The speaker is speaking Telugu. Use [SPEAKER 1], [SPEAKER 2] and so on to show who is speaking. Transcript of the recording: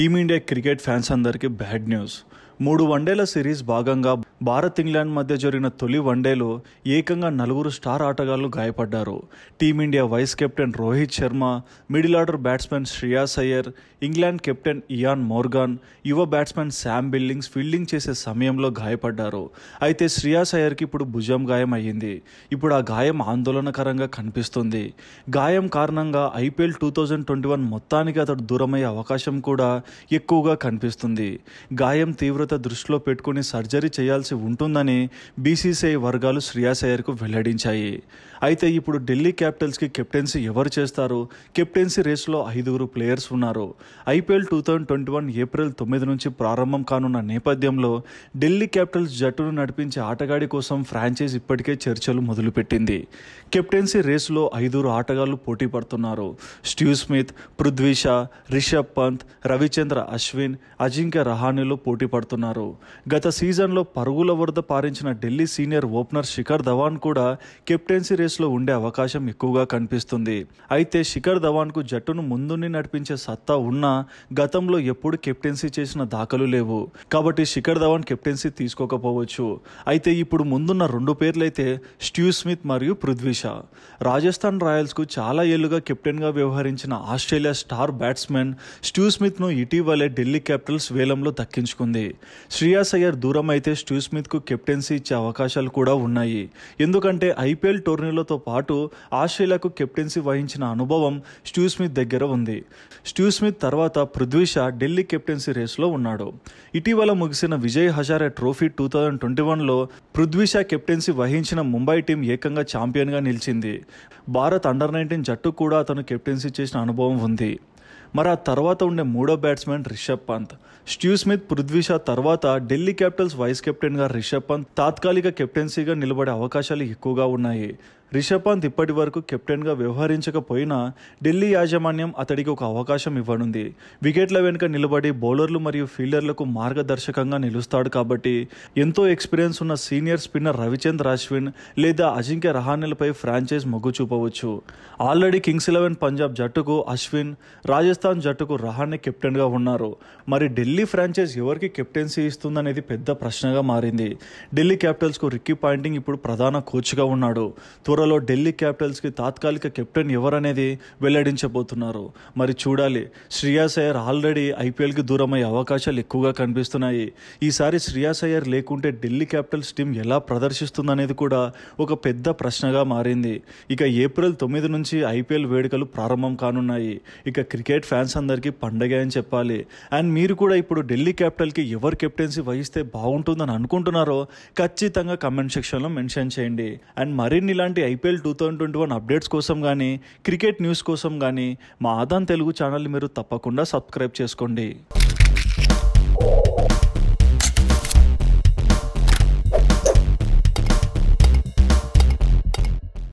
[SPEAKER 1] టీమిండియా క్రికెట్ ఫ్యాన్స్ అందరికీ బ్యాడ్ న్యూస్ మూడు వన్డేల సిరీస్ భాగంగా భారత్ ఇంగ్లాండ్ మధ్య జరిగిన తొలి వన్డేలో ఏకంగా నలుగురు స్టార్ ఆటగాళ్లు గాయపడ్డారు team India vice captain Rohit Sharma middle order batsmen Shreyas Iyer England captain Eoin Morgan యువ బ్యాట్స్మెన్ శామ్ బిల్లింగ్స్ ఫీల్డింగ్ చేసే సమయంలో గాయపడ్డారు అయితే శ్రియాస్ అయ్యర్కి ఇప్పుడు భుజం గాయం అయ్యింది ఇప్పుడు ఆ గాయం ఆందోళనకరంగా కనిపిస్తుంది గాయం కారణంగా IPL two thousand twenty one మొత్తానికి అతడు దూరమయ్యే అవకాశం కూడా ఎక్కువగా కనిపిస్తుంది గాయం తీవ్రత దృష్టిలో పెట్టుకుని సర్జరీ చేయాల్సి చేయాల్సి ఉంటుందని బీసీసీఐ వర్గాలు శ్రీయాసయ్యర్కు వెల్లడించాయి అయితే ఇప్పుడు ఢిల్లీ క్యాపిటల్స్కి కెప్టెన్సీ ఎవరు చేస్తారు కెప్టెన్సీ రేస్లో ఐదుగురు ప్లేయర్స్ ఉన్నారు IPL two thousand twenty one April తొమ్మిది నుంచి ప్రారంభం కానున్న నేపథ్యంలో ఢిల్లీ క్యాపిటల్స్ జట్టును నడిపించే ఆటగాడి కోసం ఫ్రాంచైజ్ ఇప్పటికే చర్చలు మొదలుపెట్టింది కెప్టెన్సీ రేసులో ఐదుగురు ఆటగాళ్లు పోటీ పడుతున్నారు స్టీవ్ స్మిత్ పృథ్వీ షా రిషబ్ పంత్ రవిచంద్ర అశ్విన్ అజింక్య రహానెలు పోటీ పడుతున్నారు గత సీజన్లో పరుగు పరుగుల వరద పారించిన ఢిల్లీ సీనియర్ ఓపెనర్ శిఖర్ ధవాన్ కూడా కెప్టెన్సీ రేస్లో ఉండే అవకాశం ఎక్కువగా కనిపిస్తుంది అయితే శిఖర్ ధవాన్కు జట్టును ముందుండి నడిపించే సత్తా ఉన్నా గతంలో ఎప్పుడు కెప్టెన్సీ చేసిన దాఖలు లేవు కాబట్టి శిఖర్ ధవాన్ కెప్టెన్సీ తీసుకోకపోవచ్చు అయితే ఇప్పుడు ముందున్న రెండు పేర్లైతే స్టీవ్ స్మిత్ మరియు పృథ్వీషా రాజస్థాన్ రాయల్స్కు చాలా ఏళ్లుగా కెప్టెన్గా వ్యవహరించిన ఆస్ట్రేలియా స్టార్ బ్యాట్స్మెన్ స్టీవ్ స్మిత్ను ఇటీవలే ఢిల్లీ క్యాపిటల్స్ వేలంలో దక్కించుకుంది శ్రేయాస్ అయ్యర్ దూరం అయితే స్టీవ్ స్మిత్కు కెప్టెన్సీ ఇచ్చే అవకాశాలు కూడా ఉన్నాయి ఎందుకంటే ఐపీఎల్ టోర్నీలతో పాటు ఆస్ట్రేలియాకు కెప్టెన్సీ వహించిన అనుభవం స్టూ స్మిత్ దగ్గర ఉంది స్టూ స్మిత్ తర్వాత పృథ్వీ షా ఢిల్లీ కెప్టెన్సీ రేసులో ఉన్నాడు ఇటీవల ముగిసిన Vijay Hazare trophy two thousand twenty వన్లో పృథ్వీ షా కెప్టెన్సీ వహించిన ముంబై టీం ఏకంగా ఛాంపియన్గా నిలిచింది భారత్ అండర్ నైన్టీన్ జట్టు కూడా అతను కెప్టెన్సీ చేసిన అనుభవం ఉంది మరి ఆ తర్వాత ఉండే మూడో batsmen Rishabh Pant Steve Smith Prithvi Shaw తర్వాత ఢిల్లీ క్యాపిటల్స్ వైస్ కెప్టెన్గా రిషబ్ పంత్ తాత్కాలిక కెప్టెన్సీగా నిలబడే అవకాశాలు ఎక్కువగా ఉన్నాయి రిషబ్ పంత్ ఇప్పటి వరకు కెప్టెన్గా వ్యవహరించకపోయినా ఢిల్లీ యాజమాన్యం అతడికి ఒక అవకాశం ఇవ్వనుంది వికెట్ల వెనుక నిలబడి బౌలర్లు మరియు ఫీల్డర్లకు మార్గదర్శకంగా నిలుస్తాడు కాబట్టి ఎంతో ఎక్స్పీరియన్స్ ఉన్న సీనియర్ స్పిన్నర్ రవిచంద్ర అశ్విన్ లేదా అజింక్య రహానెలపై ఫ్రాంచైజ్ మొగ్గు చూపవచ్చు ఆల్రెడీ కింగ్స్ ఎలెవెన్ పంజాబ్ జట్టుకు అశ్విన్ రాజస్థాన్ జట్టుకు రహానే కెప్టెన్గా ఉన్నారు మరి ఢిల్లీ ఫ్రాంచైజ్ ఎవరికి కెప్టెన్సీ ఇస్తుందనేది పెద్ద ప్రశ్నగా మారింది ఢిల్లీ క్యాపిటల్స్కు రిక్కీ పాయింటింగ్ ఇప్పుడు ప్రధాన కోచ్గా ఉన్నాడు త్వర బుర్రలో ఢిల్లీ క్యాపిటల్స్కి తాత్కాలిక కెప్టెన్ ఎవరనేది వెల్లడించబోతున్నారు మరి చూడాలి శ్రియాస్ అయ్యర్ ఆల్రెడీ ఐపీఎల్కి దూరమయ్యే అవకాశాలు ఎక్కువగా కనిపిస్తున్నాయి ఈసారి శ్రియాస్ అయ్యర్ లేకుంటే ఢిల్లీ క్యాపిటల్స్ టీం ఎలా ప్రదర్శిస్తుందనేది కూడా ఒక పెద్ద ప్రశ్నగా మారింది ఇక ఏప్రిల్ తొమ్మిది నుంచి ఐపీఎల్ వేడుకలు ప్రారంభం కానున్నాయి ఇక క్రికెట్ ఫ్యాన్స్ అందరికీ పండగ అని చెప్పాలి అండ్ మీరు కూడా ఇప్పుడు ఢిల్లీ క్యాపిటల్కి ఎవరు కెప్టెన్సీ వహిస్తే బాగుంటుందని అనుకుంటున్నారో ఖచ్చితంగా కమెంట్ సెక్షన్లో మెన్షన్ చేయండి అండ్ మరిన్ని ఇలాంటి IPL two thousand twenty one updates కోసం కానీ క్రికెట్ న్యూస్ కోసం కానీ మా ఆదాన్ తెలుగు ఛానల్ మీరు తప్పకుండా సబ్స్క్రైబ్ చేసుకోండి